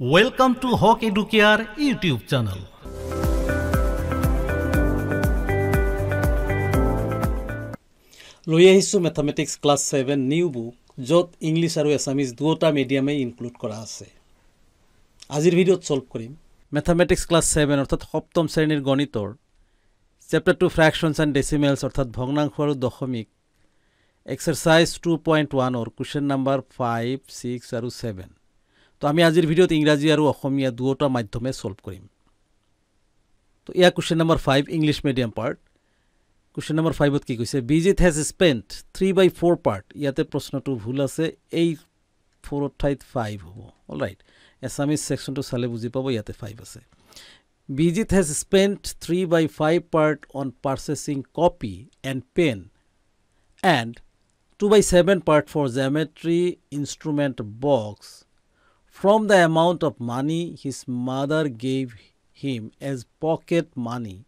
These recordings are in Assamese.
Welcome to Haque Educare YouTube channel লৈ আহিছোঁ mathematics class seven new book য'ত ইংলিছ আৰু এছামিজ দুয়োটা মিডিয়ামেই ইনক্লুড কৰা আছে আজিৰ ভিডিঅ'ত ছল্ভ কৰিম মেথমেটিক্স ক্লাছ ছেভেন অৰ্থাৎ সপ্তম শ্ৰেণীৰ গণিতৰ chapter two fractions and decimals অৰ্থাৎ ভগ্নাংশ আৰু দশমিক এক্সাৰচাইজ টু পইণ্ট ওৱানৰ কুৱেশ্যন নাম্বাৰ ফাইভ ছিক্স আৰু ছেভেন তো আমি আজিৰ ভিডিঅ'ত ইংৰাজী আৰু অসমীয়া দুয়োটা মাধ্যমে সলভ কৰিম তো ইয়াৰ question number five English medium part question number ফাইভত কি কৈছে Bijit has spent three by four part ইয়াতে প্ৰশ্নটো ভুল আছে এই ফোর ঠাইত ফাইভ হব অল রাইট এসামিজ সেকশনটা চালে বুজি পাব ইয়াতে ফাইভ আছে Bijit has spent three by five part on purchasing copy and pen and two by seven part for geometry instrument box from the amount of money his mother gave him as pocket money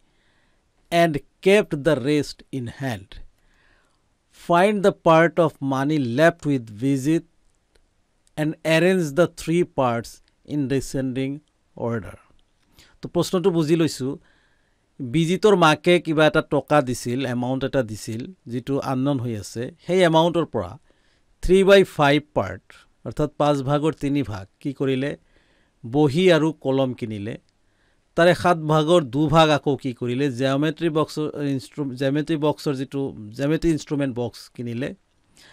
and kept the rest in hand. Find the part of money left with visit and arrange the three parts in descending order. তো প্ৰশ্নটো বুজি লৈছোঁ বিজিতৰ মাকে কিবা এটা টকা দিছিল এমাউণ্ট এটা দিছিল যিটো আননন হৈ আছে সেই এমাউণ্টৰ পৰা থ্ৰী বাই ফাইভ পাৰ্ট অৰ্থাৎ পাঁচ ভাগৰ তিনি ভাগ কি কৰিলে বহী আৰু কলম কিনিলে তাৰে সাত ভাগৰ দুভাগ আকৌ কি কৰিলে জেমেট্ৰি বক্সৰ ইনষ্ট্ৰু জেমেট্ৰি বক্সৰ যিটো জেমেট্ৰি ইনষ্ট্ৰুমেণ্ট বক্স কিনিলে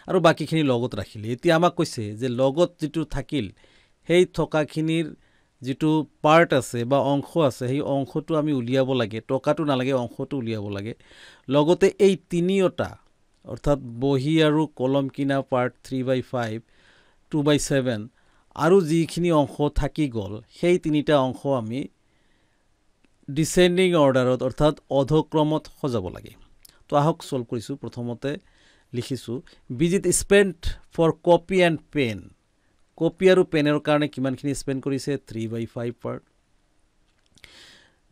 আৰু বাকীখিনি লগত ৰাখিলে এতিয়া আমাক কৈছে যে লগত যিটো থাকিল সেই থকাখিনিৰ যিটো পাৰ্ট আছে বা অংশ আছে সেই অংশটো আমি উলিয়াব লাগে টকাটো নালাগে অংশটো উলিয়াব লাগে লগতে এই তিনিওটা অৰ্থাৎ বহী আৰু কলম কিনা part three by five two by seven আৰু যিখিনি অংশ থাকি গ'ল সেই তিনিটা অংশ আমি ডিচেণ্ডিং অৰ্ডাৰত অৰ্থাৎ অধক্ৰমত সজাব লাগে তো আহক চল্ভ কৰিছোঁ প্ৰথমতে লিখিছোঁ Bijit spend for copy and pen copy আৰু পেনৰ কাৰণে কিমানখিনি স্পেণ্ড কৰিছে three by five part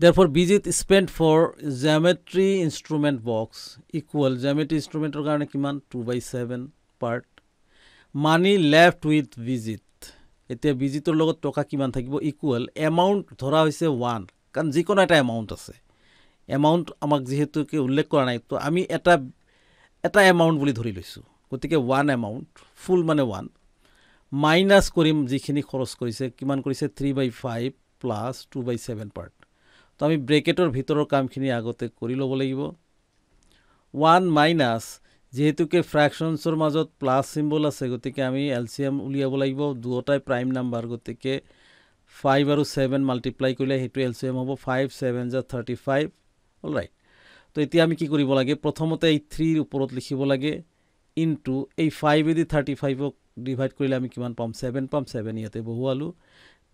there for Bijit spend for geometry instrument box equal geometry ইনষ্ট্ৰুমেণ্টৰ কাৰণে কিমান two by seven part money left with Bijit এতিয়া ভিজিটৰ লগত টকা কিমান থাকিব ইকুৱেল এমাউণ্ট ধৰা হৈছে ওৱান কাৰণ যিকোনো এটা এমাউণ্ট আছে এমাউণ্ট আমাক যিহেতুকে উল্লেখ কৰা নাই তো আমি এটা এটা এমাউণ্ট বুলি ধৰি লৈছোঁ গতিকে ওৱান এমাউণ্ট ফুল মানে ওৱান মাইনাছ কৰিম যিখিনি খৰচ কৰিছে কিমান কৰিছে three by five plus two by seven part তো আমি ব্ৰেকেটৰ ভিতৰৰ কামখিনি আগতে কৰি ল'ব লাগিব ওৱান মাইনাছ যিহেতুকে ফ্ৰেকশ্যনছৰ মাজত প্লাছ চিম্বল আছে গতিকে আমি এল চি এম উলিয়াব লাগিব দুয়োটাই প্ৰাইম নাম্বাৰ গতিকে ফাইভ আৰু ছেভেন মাল্টিপ্লাই কৰিলে সেইটো এল চি এম হ'ব ফাইভ ছেভেন জা থাৰ্টি ফাইভ অল ৰাইট তো এতিয়া আমি কি কৰিব লাগে প্ৰথমতে এই থ্ৰীৰ ওপৰত লিখিব লাগে ইনটু এই ফাইভেদি থাৰ্টি ফাইভক ডিভাইড কৰিলে আমি কিমান পাম ছেভেন পাম ছেভেন ইয়াতে বহুৱালোঁ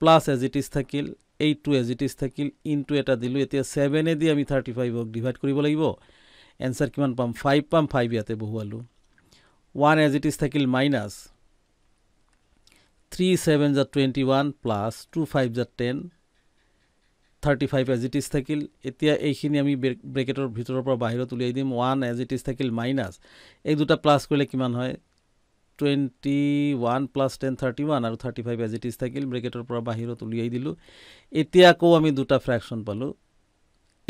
প্লাছ এজ ইট ইজ থাকিল এইটটো এজ ইট ইজ থাকিল ইনটু এটা দিলোঁ এতিয়া ছেভেনেদি আমি থাৰ্টি ফাইভক ডিভাইড কৰিব লাগিব এনচাৰ কিমান পাম ফাইভ পাম ফাইভ ইয়াতে বহুৱালোঁ ওৱান এজ ইট ইজ থাকিল মাইনাছ থ্ৰী ছেভেন জাৰ twenty one plus two five জাৰ ten thirty five as it is থাকিল এতিয়া এইখিনি আমি ব্ৰেকেটৰ ভিতৰৰ পৰা বাহিৰত উলিয়াই দিম ওৱান এজ ইট ইজ থাকিল মাইনাছ এই দুটা প্লাছ কৰিলে কিমান হয় twenty one plus ten thirty one আৰু thirty five as it is থাকিল ব্ৰেকেটৰ পৰা বাহিৰত উলিয়াই দিলোঁ এতিয়া আকৌ আমি দুটা ফ্ৰেকশ্যন পালোঁ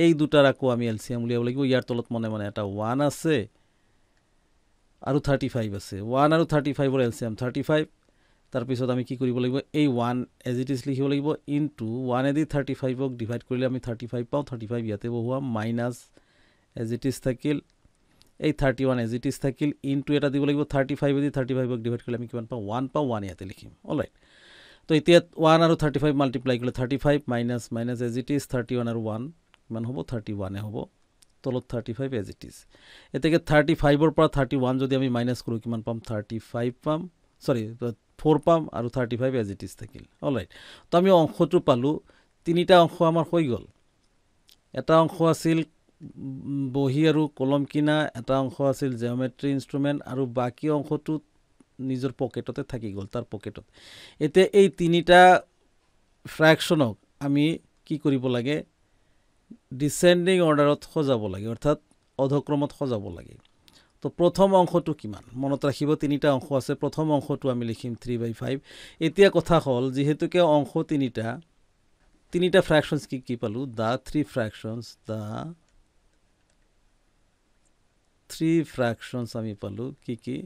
এই দুটাৰ আকৌ আমি এল চি এম উলিয়াব লাগিব ইয়াৰ তলত মনে মানে এটা ওৱান আছে আৰু থাৰ্টি ফাইভ আছে ওৱান আৰু থাৰ্টি ফাইভৰ L C M thirty five তাৰপিছত আমি কি কৰিব লাগিব এই ওৱান এজ ইট ইজ লিখিব লাগিব ইনটু ওৱান এডি থাৰ্টি ফাইভক ডিভাইড কৰিলে আমি থাৰ্টি ফাইভ পাওঁ থাৰ্টি ফাইভ ইয়াতে বহুৱা মাইনাছ এজ ইট ইজ থাকিল এই thirty one as it is থাকিল ইনটু এটা দিব লাগিব থাৰ্টি ফাইভ এদি থাৰ্টি ফাইভক ডিভাইড কৰিলে আমি কিমান পাওঁ ওৱান পাওঁ ওৱান ইয়াতে লিখিম অল ৰাইট তো এতিয়া ওৱান আৰু থাৰ্টি ফাইভ মাল্টিপ্লাই কৰিলে thirty five minus minus as it is thirty one আৰু ওৱান কিমান হ'ব থাৰ্টি ওৱানে হ'ব তলত thirty five as it is এতিয়া থাৰ্টি ফাইভৰ পৰা থাৰ্টি ওৱান যদি আমি মাইনাছ কৰোঁ কিমান পাম থাৰ্টি ফাইভ পাম চৰি ফ'ৰ পাম আৰু thirty five as it is থাকিল অল ৰাইট তো আমি অংশটো পালোঁ তিনিটা অংশ আমাৰ হৈ গ'ল এটা অংশ আছিল বহী আৰু কলম কিনা এটা অংশ আছিল জিঅ'মেট্ৰি ইনষ্ট্ৰুমেণ্ট আৰু বাকী অংশটো নিজৰ পকেটতে থাকি গ'ল তাৰ পকেটত এতিয়া এই তিনিটা ফ্ৰেকশ্যনক আমি কি কৰিব লাগে ডিচেণ্ডিং অৰ্ডাৰত সজাব লাগে অৰ্থাৎ অধক্ৰমত সজাব লাগে তো প্ৰথম অংশটো কিমান মনত ৰাখিব তিনিটা অংশ আছে প্ৰথম অংশটো আমি লিখিম থ্ৰী বাই ফাইভ এতিয়া কথা হ'ল যিহেতুকে অংশ তিনিটা তিনিটা ফ্ৰেকশ্যনছ কি কি পালোঁ the three fractions the three fractions আমি পালোঁ কি কি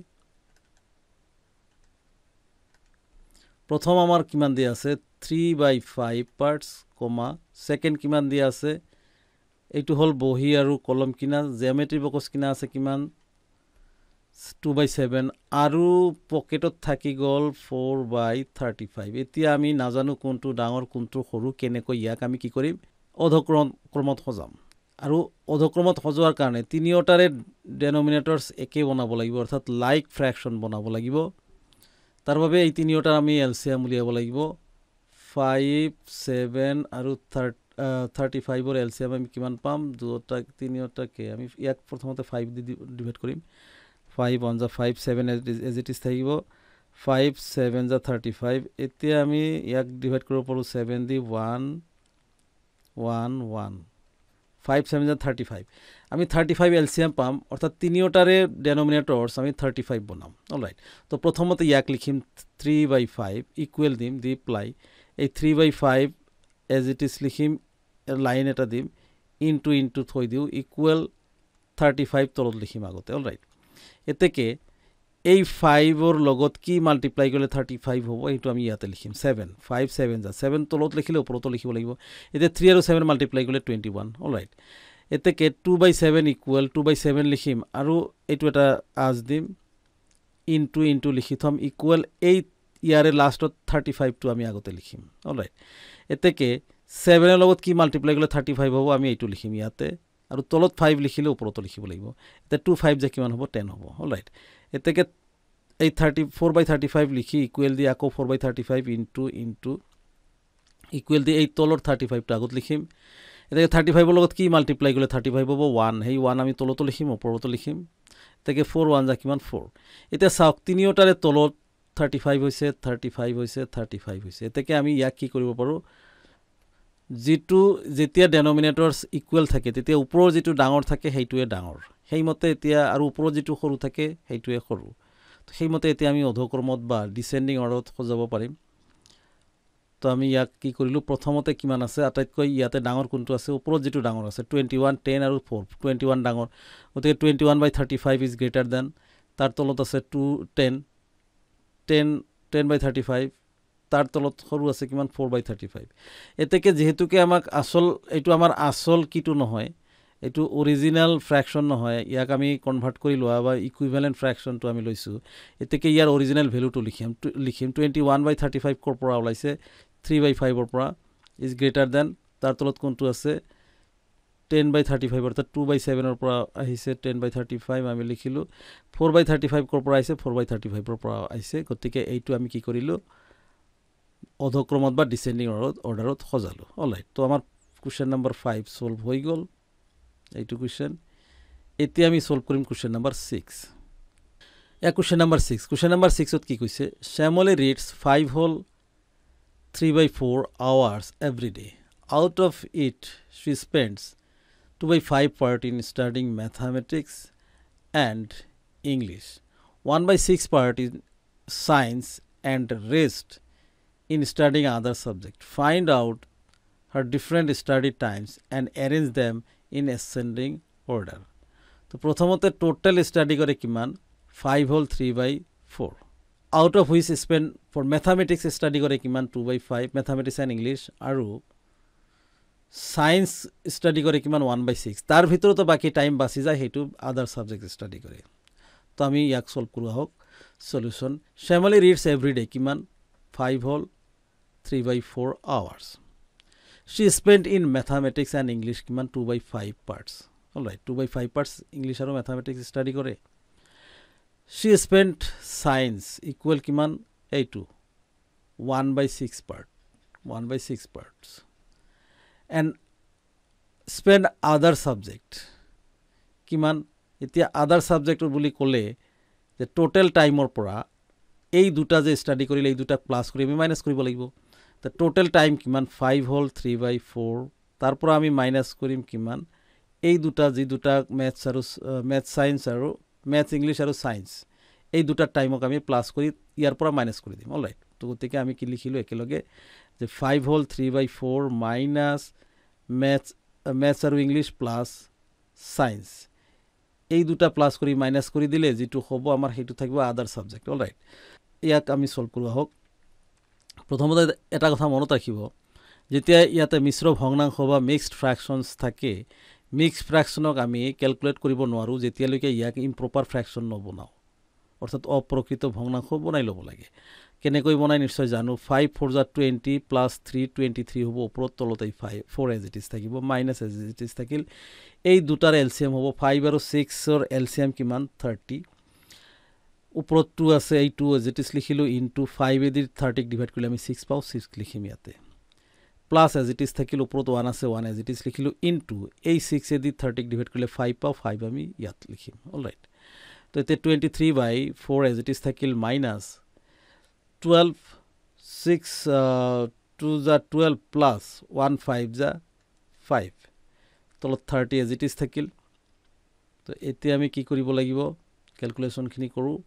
প্ৰথম আমাৰ কিমান দিয়া আছে three by five parts comma second কিমান দিয়া আছে এইটো হ'ল বহী আৰু কলম কিনা জিঅ'মেট্ৰি বকচ কিনা আছে কিমান টু বাই ছেভেন আৰু পকেটত থাকি গ'ল ফ'ৰ বাই থাৰ্টি ফাইভ এতিয়া আমি নাজানো কোনটো ডাঙৰ কোনটো সৰু কেনেকৈ ইয়াক আমি কি কৰিম অধক্ৰম ক্ৰমত সজাম আৰু অধক্ৰমত সজোৱাৰ কাৰণে তিনিওটাৰে ডেনমিনেটৰ্ছ একেই বনাব লাগিব অৰ্থাৎ লাইক ফ্ৰেকশ্যন বনাব লাগিব তাৰ বাবে এই তিনিওটাৰ আমি এল চি এম উলিয়াব লাগিব ফাইভ ছেভেন আৰু থাৰ্টি থাৰ্টি ফাইভৰ এল চি এম আমি কিমান পাম দুটা তিনিওটাকে আমি ইয়াক প্ৰথমতে ফাইভ দি ডিভাইড কৰিম ফাইভ ওৱান জা five seven as it is থাকিব ফাইভ ছেভেন জা থাৰ্টি ফাইভ এতিয়া আমি ইয়াক ডিভাইড কৰিব পাৰোঁ ছেভেন দি one one one five seven জা থাৰ্টি ফাইভ আমি thirty five L C M পাম অৰ্থাৎ তিনিওটাৰে ডেনমিনেটৰ্ছ আমি থাৰ্টি ফাইভ বনাম অল ৰাইট তো প্ৰথমতে ইয়াক লিখিম থ্ৰী বাই ফাইভ ইকুৱেল দিম দি প্লাই এই three by five as it is লিখিম লাইন এটা দিম ইনটু ইনটু থৈ দিওঁ ইকুৱেল থাৰ্টি ফাইভ তলত লিখিম আগতে অল ৰাইট এতেকে এই ফাইভৰ লগত কি মাল্টিপ্লাই কৰিলে থাৰ্টি ফাইভ হ'ব সেইটো আমি ইয়াতে লিখিম ছেভেন ফাইভ ছেভেন যা ছেভেন তলত লিখিলে ওপৰতো লিখিব লাগিব এতিয়া থ্ৰী আৰু ছেভেন মাল্টিপ্লাই কৰিলে টুৱেণ্টি ওৱান অল ৰাইট এতেকে two by seven equal two by seven লিখিম আৰু এইটো এটা আজ দিম ইনটু ইনটু লিখি থ'ম ইকুৱেল এই ইয়াৰে লাষ্টত থাৰ্টি ফাইভটো আমি আগতে লিখিম অল ৰাইট এতেকে ছেভেনৰ লগত কি মাল্টিপ্লাই কৰিলে থাৰ্টি ফাইভ হব আমি এইটো লিখিম ইয়াতে আৰু তলত ফাইভ লিখিলে ওপৰতো লিখিব লাগিব এতিয়া টু ফাইভ যে কিমান হব টেন হব অল রাইট এতেকে এই thirty four by thirty five লিখি ইকুৱেল দি আকৌ four by thirty five into into equal দি এই তলৰ থাৰ্টি ফাইভটো আগত লিখিম এতে থাৰ্টি ফাইভৰ লগত কি মাল্টিপ্লাই কৰিলে থাৰ্টি ফাইভ হব ওৱান সেই ওৱান আমি তলতো লিখিম ওপৰতো লিখিম এতে ফ'ৰ ওৱান যা কিমান ফ'ৰ এতিয়া চাওক তিনিওটাৰে তলত থাৰ্টি ফাইভ হৈছে থাৰ্টি ফাইভ হৈছে থাৰ্টি ফাইভ হৈছে এতে আমি ইয়াক কি কৰিব পাৰোঁ যিটো যেতিয়া ডেনমিনেটৰ ইকুৱেল থাকে তেতিয়া ওপৰৰ যিটো ডাঙৰ থাকে সেইটোৱে ডাঙৰ সেইমতে এতিয়া আৰু ওপৰত যিটো সৰু থাকে সেইটোৱে সৰু সেইমতে এতিয়া আমি অধক্ৰমত বা ডিচেণ্ডিং অৰ্ডত সজাব পাৰিম তো আমি ইয়াক কি কৰিলোঁ প্ৰথমতে কিমান আছে আটাইতকৈ ইয়াতে ডাঙৰ কোনটো আছে ওপৰত যিটো ডাঙৰ আছে টুৱেণ্টি ওৱান টেন আৰু ফ'ৰ টুৱেণ্টি ওৱান ডাঙৰ গতিকে twenty one by thirty five is greater than তাৰ তলত আছে two ten ten ten by thirty five তাৰ তলত সৰু আছে কিমান ফ'ৰ বাই থাৰ্টি ফাইভ এতেকে যিহেতুকে আমাক আচল এইটো আমাৰ আচল কিটো নহয় এইটো অৰিজিনেল ফ্ৰেকশ্যন নহয় ইয়াক আমি কনভাৰ্ট কৰি লোৱা বা ইকুইভেলেণ্ট ফ্ৰেকশ্যনটো আমি লৈছোঁ এতেকে ইয়াৰ অৰিজিনেল ভেলুটো লিখিম লিখিম twenty one by thirty five ক'ৰ পৰা ওলাইছে থ্ৰী বাই ফাইভৰ পৰা ইজ গ্ৰেটাৰ দেন তাৰ তলত কোনটো আছে টেন বাই থাৰ্টি ফাইভ অৰ্থাৎ টু বাই ছেভেনৰ পৰা আহিছে টেন বাই থাৰ্টি ফাইভ আমি লিখিলোঁ ফ'ৰ বাই থাৰ্টি ফাইভ ক'ৰ পৰা আহিছে ফ'ৰ বাই থাৰ্টি ফাইভৰ পৰা আহিছে গতিকে এইটো আমি কি কৰিলোঁ অধক্ৰমত বা ডিসেন্ডিং অৰ্ডাৰত সজালো সজালোঁ তো আমাৰ কুৱেশ্যন নাম্বাৰ ফাইভ ছল্ভ হৈ গ'ল এইটো কুৱেশ্যন এতিয়া আমি ছল্ভ কৰিম কুৱেশ্যন নাম্বাৰ ছিক্স এয়া question number six question number ছিক্সত কি কৈছে শ্যামলে রিডস ফাইভ হ'ল three by four hours every day out of it she spends two by five part in studying mathematics and English one by six part in science and rest in studying other subject. Find out her different study times and arrange them in ascending order. তো প্রথমত টোটাল স্টাডি করে কিমান ফাইভ হ'ল three by four out of which spend for mathematics study কৰে কিমান two by five mathematics and English আৰু ছায়েন্স ষ্টাডি কৰে কিমান ওৱান বাই ছিক্স তাৰ ভিতৰতো বাকী টাইম বাচি যায় সেইটো আদাৰ ছাবজেক্ট ষ্টাডি কৰে তো আমি ইয়াক ছল্ভ কৰোঁ আহক চলিউশ্যন শ্যামলি ৰিডছ এভৰি কিমান five whole 3 by 4 hours. She spent in mathematics and English kiman 2 by 5 parts. Alright, 2 by 5 parts English aro mathematics study kore. She spent science equal kiman A2 1 by 6 part. 1 by 6 parts. And spend other subject. Kiman itya other subject or bully kole the total time or pora. এই দুটা যে স্টাডি করলে এই দুটা প্লাস করি আমি মাইনাস করব লাগবে তো টোটেল টাইম কি five whole three by four তারপর আমি মাইনাস করিম কি এই দুটা যে দুটা মেথস আর মেথ সায়েন্স আর মেথস ইংলিশ আর সায়েন্স এই দুটা টাইমক আমি প্লাস করে ইয়ারপর মাইনাস করে দিম অলরাইট তো গতিকে আমি কি লিখিল একলগে যে five whole three by four minus maths maths আর ইংলিশ প্লাস সায়েন্স এই দুটা প্লাস করে মাইনাস করে দিলে যেটু হব আমার সেইটা থাকবে আদার সাবজেক্ট অলরাইট ইয়াক আমি সলভ করবো হোক প্ৰথমতে এটা কথা মনত ৰাখিব যেতিয়া ইয়াতে মিশ্ৰ ভগ্নাংশ বা মিক্সড ফ্ৰেকশ্যনছ থাকে মিক্সড ফ্ৰেকশ্যনক আমি কেলকুলেট কৰিব নোৱাৰোঁ যেতিয়ালৈকে ইয়াক ইমপ্ৰপাৰ ফ্ৰেকশ্যন নবনাওঁ অৰ্থাৎ অপ্ৰকৃত ভগ্নাংশ বনাই ল'ব লাগে কেনেকৈ বনাই নিশ্চয় জানো ফাইভ ফ'ৰ জাৰ twenty plus three twenty three হ'ব ওপৰত তলতে five four as it is থাকিব মাইনাছ এজ ইট ইজ থাকিল এই দুটাৰ এলচিয়াম হ'ব ফাইভ আৰু ছিক্সৰ এলচিয়াম কিমান থাৰ্টি ওপৰতটো আছে এইটো এজিটিছ লিখিলোঁ ইনটু ফাইভ এডি থাৰ্টিক ডিভাইড কৰিলে আমি ছিক্স পাওঁ ছিক্স লিখিম ইয়াতে প্লাছ এজিটিছ থাকিল ওপৰত ওৱান আছে ওৱান ইজ লিখিলোঁ ইন টু এই ছিক্স এডি থাৰ্টিক ডিভাইড কৰিলে ফাইভ পাওঁ ফাইভ আমি ইয়াত লিখিম অল ৰাইট তো এতিয়া twenty three by four as it is থাকিল মাইনাছ টুৱেল্ভ ছিক্স টু জা টুৱেল্ভ প্লাছ ওৱান ফাইভ জা ফাইভ তলত থাৰ্টি এজিটিছ থাকিল তো এতিয়া আমি কি কৰিব লাগিব কেলকুলেশ্যনখিনি কৰোঁ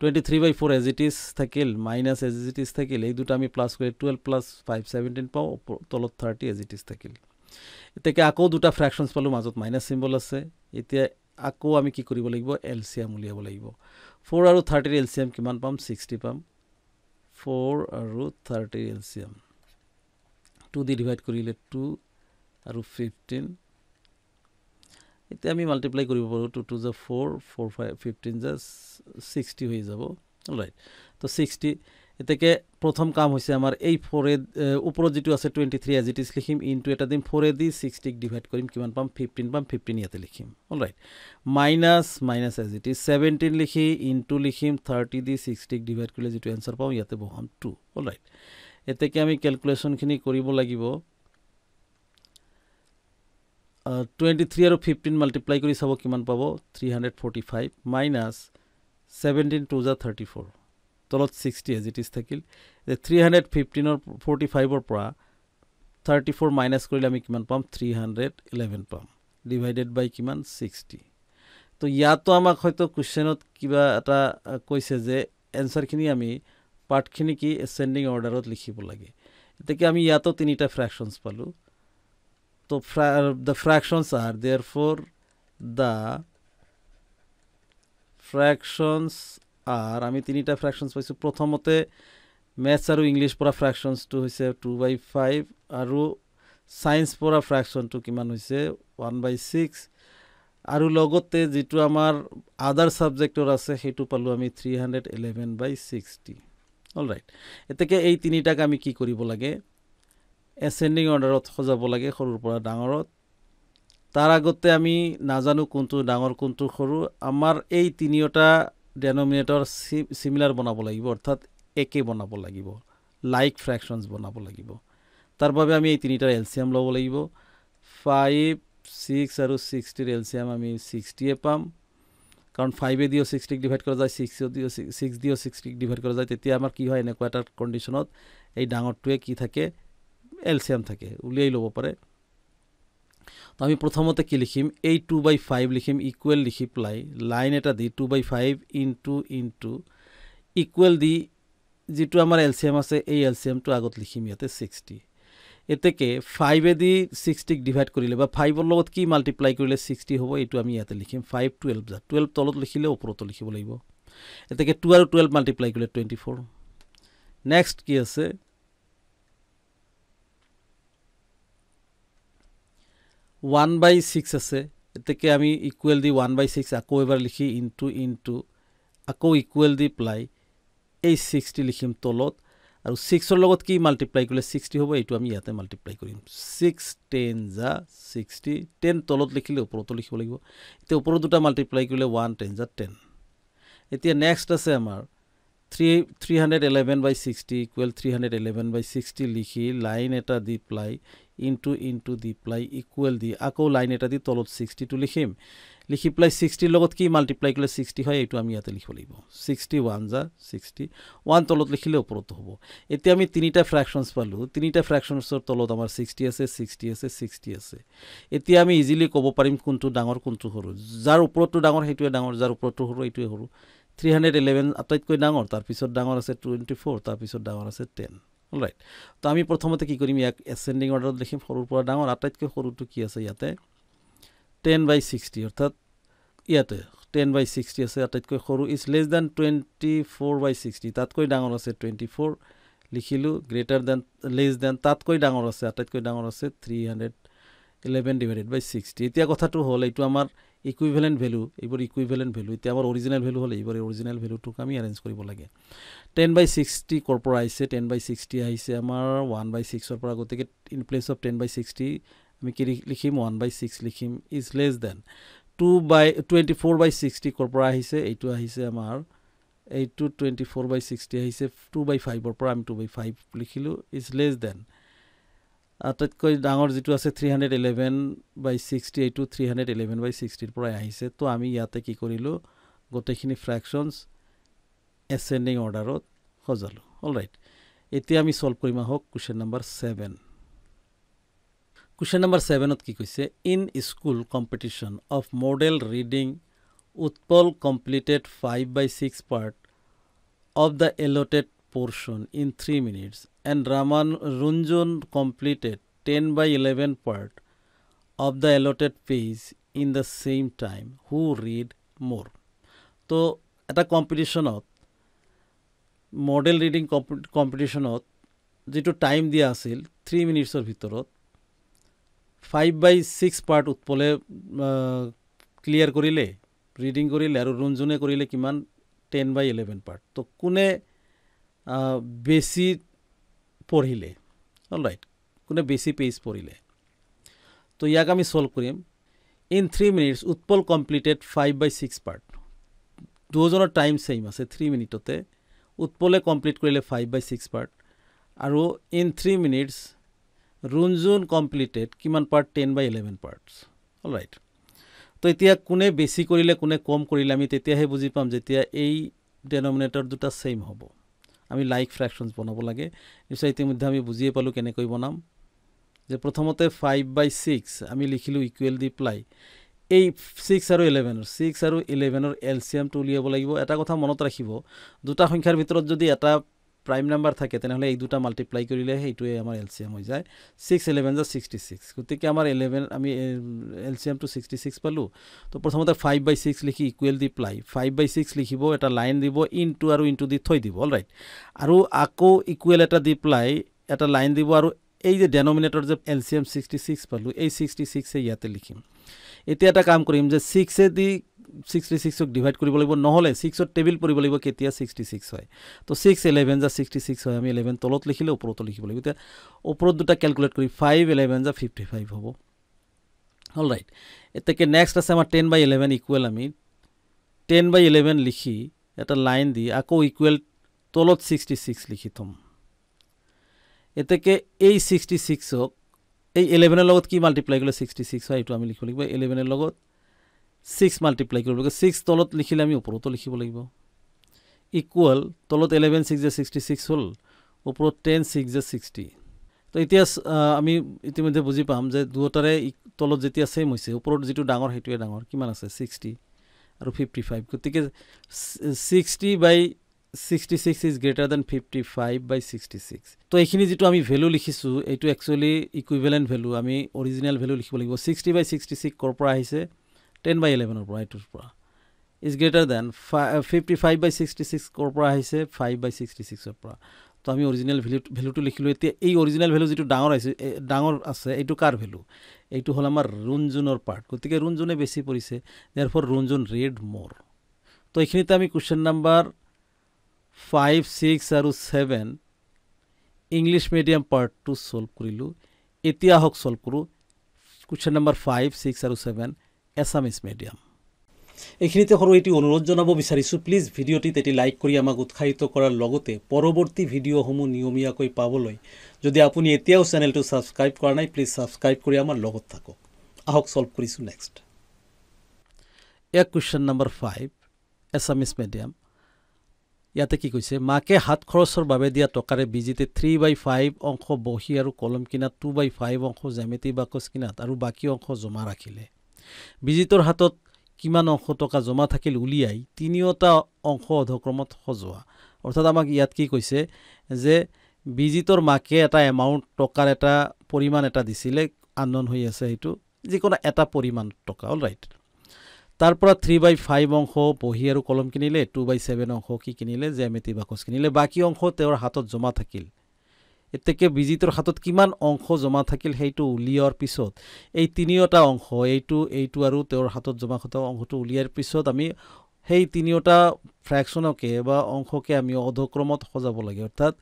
twenty three by four as it is থাকিল মাইনাছ এজিটিছ থাকিল এই দুটা আমি প্লাছ কৰি টুৱেল্ভ প্লাছ ফাইভ ছেভেণ্টিন পাওঁ তলত থাৰ্টি এজিটিছ থাকিল এতিয়া আকৌ দুটা ফ্ৰেকশ্যনছ পালোঁ মাজত মাইনাছ চিম্বল আছে এতিয়া আকৌ আমি কি কৰিব লাগিব এল চি এম উলিয়াব লাগিব ফ'ৰ আৰু থাৰ্টিৰ এল চি এম কিমান পাম ছিক্সটি পাম ফ'ৰ আৰু থাৰ্টিৰ এল চি এম টু দি ডিভাইড কৰিলে টু আৰু ফিফটিন এতিয়া আমি মাল্টিপ্লাই কৰিব পাৰোঁ টু টু জ ফ'ৰ ফ'ৰ ফাইভ ফিফটিন জ ছিক্সটি হৈ যাব ৰাইট তো ছিক্সটি এতিয়াকে প্ৰথম কাম হৈছে আমাৰ এই ফ'ৰ এ ওপৰত যিটো আছে twenty three as it is লিখিম ইনটো এটা দিম ফ'ৰ এ দি ছিক্সটিক ডিভাইড কৰিম কিমান পাম ফিফটিন পাম ফিফটিন ইয়াতে লিখিম all right minus minus as it is seventeen লিখি ইনটো লিখিম থাৰ্টি দি ছিক্সটিক ডিভাইড কৰিলে যিটো এনচাৰ পাওঁ ইয়াতে বহাম টু অল ৰাইট এতিয়াকে আমি কেলকুলেশ্যনখিনি কৰিব লাগিব টুৱেণ্টি থ্ৰী আৰু ফিফটিন মাল্টিপ্লাই কৰি চাব কিমান পাব three hundred forty five minus seventeen two জা থাৰ্টি ফ'ৰ তলত ছিক্সটি এজ ইট ইজ থাকিল থ্ৰী হাণ্ড্ৰেড ফিফটিনৰ ফৰ্টি ফাইভৰ পৰা থাৰ্টি ফ'ৰ মাইনাছ কৰিলে আমি কিমান পাম থ্ৰী হাণ্ড্ৰেড ইলেভেন পাম ডিভাইডেড বাই কিমান ছিক্সটি তো ইয়াতো আমাক হয়তো কুৱেশ্যনত কিবা এটা কৈছে যে এনচাৰখিনি আমি পাৰ্টখিনি কি এচেণ্ডিং অৰ্ডাৰত লিখিব লাগে এতিয়া আমি ইয়াতো তিনিটা ফ্ৰেকশ্যনছ পালোঁ তো fractions are there for the fractions আর আমি তিনটা ফ্র্যাকশনস পাইছি প্রথমতে ম্যাথস আৰু ইংলিছ পৰা ফ্র্যাকশনস টু হৈছে টু বাই ফাইভ আৰু সায়েন্স পৰা ফ্ৰেকশ্যনটো কিমান হৈছে ওৱান বাই ছিক্স আৰু লগতে যিটো আমাৰ আদার ছাবজেক্টৰ আছে সেইটো পালোঁ আমি three hundred eleven by sixty all right এতেকে এই তিনিটাক আমি কি কৰিব লাগে এচেণ্ডিং অৰ্ডাৰত সজাব লাগে সৰুৰ পৰা ডাঙৰত তাৰ আগতে আমি নাজানো কোনটো ডাঙৰ কোনটো সৰু আমাৰ এই তিনিওটা ডেনমিনেটৰ চিমিলাৰ বনাব লাগিব অৰ্থাৎ একে বনাব লাগিব লাইক ফ্ৰেকশ্যনছ বনাব লাগিব তাৰ বাবে আমি এই তিনিটাৰ এলচিয়াম ল'ব লাগিব ফাইভ ছিক্স আৰু ছিক্সটিৰ এলচিয়াম আমি ছিক্সটিয়ে পাম কাৰণ ফাইভে দিও ছিক্সটিক ডিভাইড কৰা যায় ছিক্স দিও ছিক্স দিও ছিক্সটিক ডিভাইড কৰা যায় তেতিয়া আমাৰ কি হয় এনেকুৱা এটা কণ্ডিশ্যনত এই ডাঙৰটোৱে কি থাকে এলচিয়াম থাকে উলিয়াই ল'ব পাৰে তো আমি প্ৰথমতে কি লিখিম এই টু বাই ফাইভ লিখিম ইকুৱেল লিখি পেলাই লাইন এটা দি two by five into into equal দি যিটো আমাৰ এলচিয়াম আছে এই এলচিয়ামটো আগত লিখিম ইয়াতে ছিক্সটি এতেকে ফাইভেদি ছিক্সটিক ডিভাইড কৰিলে বা ফাইভৰ লগত কি মাল্টিপ্লাই কৰিলে ছিক্সটি হ'ব এইটো আমি ইয়াতে লিখিম ফাইভ টুৱেলভ যা টুৱেলভ তলত লিখিলে ওপৰতো লিখিব লাগিব এতেকে টু আৰু টুৱেলভ মাল্টিপ্লাই কৰিলে টুৱেণ্টি ফ'ৰ নেক্সট কি আছে ওৱান বাই ছিক্স আছে এতেকে আমি ইকুৱেল দি ওৱান বাই ছিক্স আকৌ এবাৰ লিখি ইনটু ইনটু আকৌ ইকুৱেল দি প্লাই এই ছিক্সটি লিখিম তলত আৰু ছিক্সৰ লগত কি মাল্টিপ্লাই কৰিলে ছিক্সটি হ'ব এইটো আমি ইয়াতে মাল্টিপ্লাই কৰিম ছিক্স টেন জা ছিক্সটি টেন তলত লিখিলে ওপৰতো লিখিব লাগিব এতিয়া ওপৰত দুটা মাল্টিপ্লাই কৰিলে ওৱান টেন জা টেন এতিয়া নেক্সট আছে আমাৰ three three hundred eleven by sixty equal three hundred eleven by sixty লিখি লাইন এটা দি প্লাই ইনটু ইনটু দি প্লাই ইকুৱেল দি আকৌ লাইন এটা দি তলত ছিক্সটিটো লিখিম লিখি পেলাই ছিক্সটিৰ লগত কি মাল্টিপ্লাই কৰিলে ছিক্সটি হয় এইটো আমি ইয়াতে লিখিব লাগিব ছিক্সটি ওৱান যা ছিক্সটি ওৱান তলত লিখিলে ওপৰত হ'ব এতিয়া আমি তিনিটা ফ্ৰেকশ্যনছ পালোঁ তিনিটা ফ্ৰেকশ্যনছৰ তলত আমাৰ ছিক্সটি আছে ছিক্সটি আছে ছিক্সটি আছে এতিয়া আমি ইজিলি ক'ব পাৰিম কোনটো ডাঙৰ কোনটো সৰু যাৰ ওপৰতটো ডাঙৰ সেইটোৱে ডাঙৰ যাৰ ওপৰতটো সৰু সেইটোৱে সৰু থ্ৰী হাণ্ড্ৰেড ইলেভেন আটাইতকৈ ডাঙৰ তাৰপিছত ডাঙৰ আছে টুৱেণ্টি ফ'ৰ তাৰপিছত ডাঙৰ আছে টেন অলৰাইট তো আমি প্ৰথমতে কি কৰিম ইয়াক এচেণ্ডিং অৰ্ডাৰত লিখিম সৰুৰ পৰা ডাঙৰ আটাইতকৈ সৰুটো কি আছে ইয়াতে টেন বাই ছিক্সটি অৰ্থাৎ ইয়াতে টেন বাই ছিক্সটি আছে আটাইতকৈ সৰু is less than twenty four by sixty তাতকৈ ডাঙৰ আছে টুৱেণ্টি ফ'ৰ লিখিলোঁ গ্ৰেটাৰ দেন লেছ দেন তাতকৈ ডাঙৰ আছে আটাইতকৈ ডাঙৰ আছে three hundred eleven divided by sixty এতিয়া কথাটো হ'ল এইটো আমাৰ ইকুইভেলেণ্ট ভেলু এইবোৰ ইকুইভেলেণ্ট ভেলু এতিয়া আমাৰ অৰিজিনেল ভেলু হ'লে এইবোৰ অৰিজিনেল ভেলুটোক আমি এৰেঞ্জ কৰিব লাগে টেন বাই ছিক্সটি ক'ৰ পৰা আহিছে টেন বাই ছিক্সটি আহিছে আমাৰ ওৱান বাই ছিক্সৰ পৰা গতিকে in place of ten by sixty আমি কি লিখিম ওৱান বাই ছিক্স লিখিম is less than two by twenty four by sixty ক'ৰ পৰা আহিছে এইটো আহিছে আমাৰ এইটো টুৱেণ্টি ফ'ৰ বাই ছিক্সটি আহিছে টু বাই ফাইভৰ পৰা আমি টু বাই ফাইভ লিখিলোঁ ইজ লেছ দেন আটাইতকৈ ডাঙৰ যিটো আছে three hundred eleven by sixty এইটো থ্ৰী হাণ্ড্ৰেড ইলেভেন বাই ছিক্সটিৰ পৰাই আহিছে তো আমি ইয়াতে কি কৰিলোঁ গোটেইখিনি ফ্ৰেকশ্যনছ এচেণ্ডিং অৰ্ডাৰত সজালোঁ অল ৰাইট এতিয়া আমি চল্ভ কৰিম আহক question number seven question number ছেভেনত কি কৈছে in school competition of model reading Utpal completed five by six part of the allotted portion in three minutes and Raman Runjun completed ten by eleven part of the allotted page in the same time who read more তো এটা কম্পিটিশ্যনত মডেল ৰিডিং কম্পিটিশ্যনত যিটো টাইম দিয়া আছিল থ্ৰী মিনিটছৰ ভিতৰত ফাইভ বাই ছিক্স পাৰ্ট উৎপলে ক্লিয়াৰ কৰিলে ৰিডিং কৰিলে আৰু ৰুণজুনে কৰিলে কিমান টেন বাই ইলেভেন পাৰ্ট তো কোনে বেছি পঢ়িলে অল ৰাইট কোনে বেছি পেজ পঢ়িলে তো ইয়াক আমি চল্ভ কৰিম in three minutes Utpal completed five by six part দুজনৰ টাইম ছেইম আছে থ্ৰী মিনিটতে উৎপলে কমপ্লিট কৰিলে ফাইভ বাই ছিক্স পাৰ্ট আৰু in three minutes Runjun completed কিমান part ten by eleven parts all right তো এতিয়া কোনে বেছি কৰিলে কোনে কম কৰিলে আমি তেতিয়াহে বুজি পাম যেতিয়া এই ডেনমিনেটৰ দুটা ছেইম হ'ব আমি লাইক ফ্ৰেকশ্যনচ বনাব লাগে নিশ্চয় ইতিমধ্যে আমি বুজিয়ে পালোঁ কেনেকৈ বনাম যে প্ৰথমতে ফাইভ বাই ছিক্স আমি লিখিলোঁ ইকুৱেল দি প্লাই এই ছিক্স আৰু ইলেভেনৰ ছিক্স আৰু ইলেভেনৰ এলচিয়ামটো উলিয়াব লাগিব এটা কথা মনত ৰাখিব দুটা সংখ্যাৰ ভিতৰত যদি এটা প্ৰাইম নাম্বাৰ থাকে তেনেহ'লে এই দুটা মাল্টিপ্লাই কৰিলে সেইটোৱে আমাৰ এল চি এম হৈ যায় ছিক্স ইলেভেন জাৰ ছিক্সটি ছিক্স গতিকে আমাৰ ইলেভেন আমি এল চি এমটো ছিক্সটি ছিক্স পালোঁ তো প্ৰথমতে ফাইভ বাই ছিক্স লিখি ইকুৱেল দি প্লাই ফাইভ বাই ছিক্স লিখিব এটা লাইন দিব ইন টু আৰু ইনটু দি থৈ দিব অল ৰাইট আৰু আকৌ ইকুৱেল এটা দি প্লাই এটা লাইন দিব আৰু এই যে ডেনমিনেটৰ যে L C M sixty six পালোঁ এই ছিক্সটি ছিক্সে ইয়াতে লিখিম এতিয়া এটা কাম কৰিম যে ছিক্সে দি ছিক্সটি ছিক্সক ডিভাইড কৰিব লাগিব নহ'লে ছিক্সত টেবিল পৰিব লাগিব কেতিয়া ছিক্সটি ছিক্স হয় তো ছিক্স ইলেভেন যা ছিক্সটি ছিক্স হয় আমি ইলেভেন তলত লিখিলে ওপৰতো লিখিব লাগিব এতিয়া ওপৰত দুটা কেলকুলেট কৰি ফাইভ ইলেভেন যা ফিফটি ফাইভ হ'ব হল ৰাইট এতিয়া নেক্সট আছে আমাৰ টেন বাই ইলেভেন ইকুৱেল আমি টেন বাই ইলেভেন লিখি এটা লাইন দি আকৌ ইকুৱেল তলত ছিক্সটি ছিক্স লিখি থ'ম এতিয়া এই ছিক্সটি ছিক্সক এই ইলেভেনৰ লগত কি মাল্টিপ্লাই কৰিলে ছিক্সটি ছিক্স হয় এইটো আমি লিখিব লাগিব ইলেভেনৰ লগত ছিক্স মাল্টিপ্লাই কৰিব লাগিব ছিক্স তলত লিখিলে আমি ওপৰতো লিখিব লাগিব ইকুৱেল তলত ইলেভেন ছিক্স যে ছিক্সটি ছিক্স হ'ল ওপৰত টেন ছিক্স যে ছিক্সটি তো এতিয়া আমি ইতিমধ্যে বুজি পাম যে দুয়োটাৰে তলত যেতিয়া ছেইম হৈছে ওপৰত যিটো ডাঙৰ সেইটোৱে ডাঙৰ কিমান আছে ছিক্সটি আৰু ফিফটি ফাইভ গতিকে sixty by sixty six is greater than fifty five by sixty six তো এইখিনি যিটো আমি ভেলু লিখিছোঁ এইটো একচুৱেলি ইকুইভেলেণ্ট ভেলু আমি অৰিজিনেল ভেলু লিখিব লাগিব ছিক্সটি বাই ছিক্সটি ছিক্স ক'ৰ পৰা আহিছে টেন বাই ইলেভেনৰ পৰা এইটোৰ পৰা ইজ গ্ৰেটাৰ দেন ফাই ফিফটি ফাইভ বাই ছিক্সটি ছিক্সৰ পৰা আহিছে ফাইভ বাই ছিক্সটি ছিক্সৰ পৰা তো আমি অৰিজিনেল ভেলু ভেলুটো লিখিলোঁ এতিয়া এই অৰিজিনেল ভেলু যিটো ডাঙৰ আছে ডাঙৰ আছে এইটো কাৰ ভেলু এইটো হ'ল আমাৰ ৰুণজুনৰ পাৰ্ট গতিকে ৰুণজুনে বেছি পৰিছে দেয়াৰ ফৰ ৰুণজুন ৰেড মোৰ তো এইখিনিতে আমি কুৱেশ্যন নাম্বাৰ ফাইভ ছিক্স আৰু ছেভেন ইংলিছ মিডিয়াম পাৰ্টটো ছল্ভ কৰিলোঁ এতিয়া হওক ছল্ভ কৰোঁ কুৱেশ্যন নাম্বাৰ ফাইভ ছিক্স আৰু ছেভেন এছামিছ মেডিয়াম এইখিনিতে সৰু এটি অনুৰোধ জনাব বিচাৰিছোঁ প্লিজ ভিডিঅ'টি এটি লাইক কৰি আমাক উৎসাহিত কৰাৰ লগতে পৰৱৰ্তী ভিডিঅ'সমূহ নিয়মীয়াকৈ পাবলৈ যদি আপুনি এতিয়াও চেনেলটো ছাবস্ক্ৰাইব কৰা নাই প্লিজ ছাবস্ক্ৰাইব কৰি আমাৰ লগত থাকক আহক ছল্ভ কৰিছোঁ নেক্সট ইয়াক question number five Assamese medium ইয়াতে কি কৈছে মাকে হাত খৰচৰ বাবে দিয়া টকাৰে বিজিতে থ্ৰী বাই ফাইভ অংশ বহী আৰু কলম কিনাত টু বাই ফাইভ অংশ জেমেটি বাকচ কিনাত আৰু বাকী অংশ জমা ৰাখিলে বিজিতৰ হাতত কিমান অংশ টকা জমা থাকিল উলিয়াই তিনিওটা অংশ অধক্ৰমত সজোৱা অৰ্থাৎ আমাক ইয়াত কি কৈছে যে বিজিতৰ মাকে এটা এমাউণ্ট টকাৰ এটা পৰিমাণ এটা দিছিলে আন্দোলন হৈ আছে সেইটো যিকোনো এটা পৰিমাণ টকা অল ৰাইট তাৰ পৰা থ্ৰী বাই ফাইভ অংশ বহি আৰু কলম কিনিলে টু বাই ছেভেন অংশ কি কিনিলে জেমেটি বাকচ কিনিলে বাকী অংশ তেওঁৰ হাতত জমা থাকিল এতিয়াকে বিজিতৰ হাতত কিমান অংশ জমা থাকিল সেইটো উলিওৱাৰ পিছত এই তিনিওটা অংশ এইটো এইটো আৰু তেওঁৰ হাতত জমা থকা অংশটো উলিওৱাৰ পিছত আমি সেই তিনিওটা ফ্ৰেকশ্যনকে বা অংশকে আমি অধক্ৰমত সজাব লাগে অৰ্থাৎ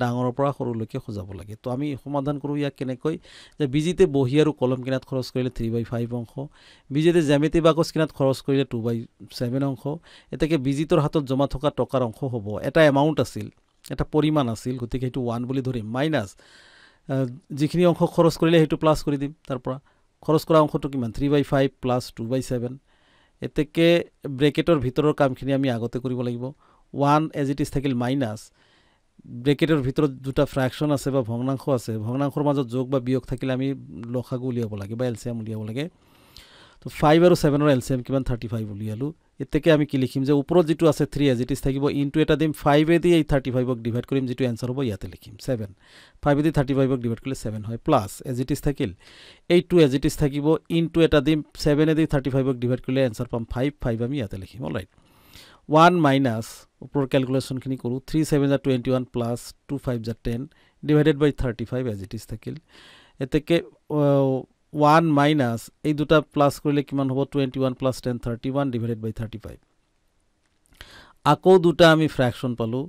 ডাঙৰৰ পৰা সৰুলৈকে সজাব লাগে তো আমি সমাধান কৰোঁ ইয়াক কেনেকৈ যে বিজিতে বহি আৰু কলম কিনাত খৰচ কৰিলে থ্ৰী বাই ফাইভ অংশ বিজিতে জেমেটি বাকচ কিনাত খৰচ কৰিলে টু বাই ছেভেন অংশ এতিয়াকে বিজিতৰ হাতত জমা থকা টকাৰ অংশ হ'ব এটা এমাউণ্ট আছিল এটা পৰিমাণ আছিল গতিকে সেইটো ওৱান বুলি ধৰিম মাইনাছ যিখিনি অংশ খৰচ কৰিলে সেইটো প্লাছ কৰি দিম তাৰ পৰা খৰচ কৰা অংশটো কিমান three by five plus two by seven এতেকে ব্ৰেকেটৰ ভিতৰৰ কামখিনি আমি আগতে কৰিব লাগিব ওৱান এজ ইট ইজ থাকিল মাইনাছ ব্ৰেকেটৰ ভিতৰত দুটা ফ্ৰেকশ্যন আছে বা ভগ্নাংশ আছে ভগ্নাংশৰ মাজত যোগ বা বিয়োগ থাকিলে আমি লখাগু উলিয়াব লাগে বা এলচিয়াম উলিয়াব লাগে তো ফাইভ আৰু ছেভেনৰ এলচিয়াম কিমান থাৰ্টি ফাইভ উলিয়ালোঁ এতিয়াকে আমি কি লিখিম যে ওপৰত যিটো আছে থ্ৰী এজ ইটিজ থাকিব ইনটো এটা দিম ফাইভ এদি এই থাৰ্টি ফাইভক ডিভাইড কৰিম যিটো এনচাৰ হ'ব ইয়াতে লিখিম ছেভেন ফাইভ এদি থাৰ্টি ফাইভক ডিভাইড কৰিলে ছেভেন হয় প্লাছ এজ ইটিজ থাকিল এই টু এজ ইটিজ থাকিব ইনটো এটা দিম ছেভেন এদি থাৰ্টি ফাইভক ডিভাইড কৰিলে এনচাৰ পাম ফাইভ ফাইভ আমি ইয়াতে লিখিম অল ৰাইট ওৱান মাইনাছ ওপৰৰ কেলকুলেশ্যনখিনি কৰোঁ থ্ৰী ছেভেন জাৰ twenty one plus two five জাৰ ten divided by thirty five as it is থাকিল এতিয়াকে ওৱান মাইনাছ এই দুটা প্লাছ কৰিলে কিমান হ'ব twenty one plus ten thirty one divided by thirty five আকৌ দুটা আমি ফ্ৰেকশ্যন পালোঁ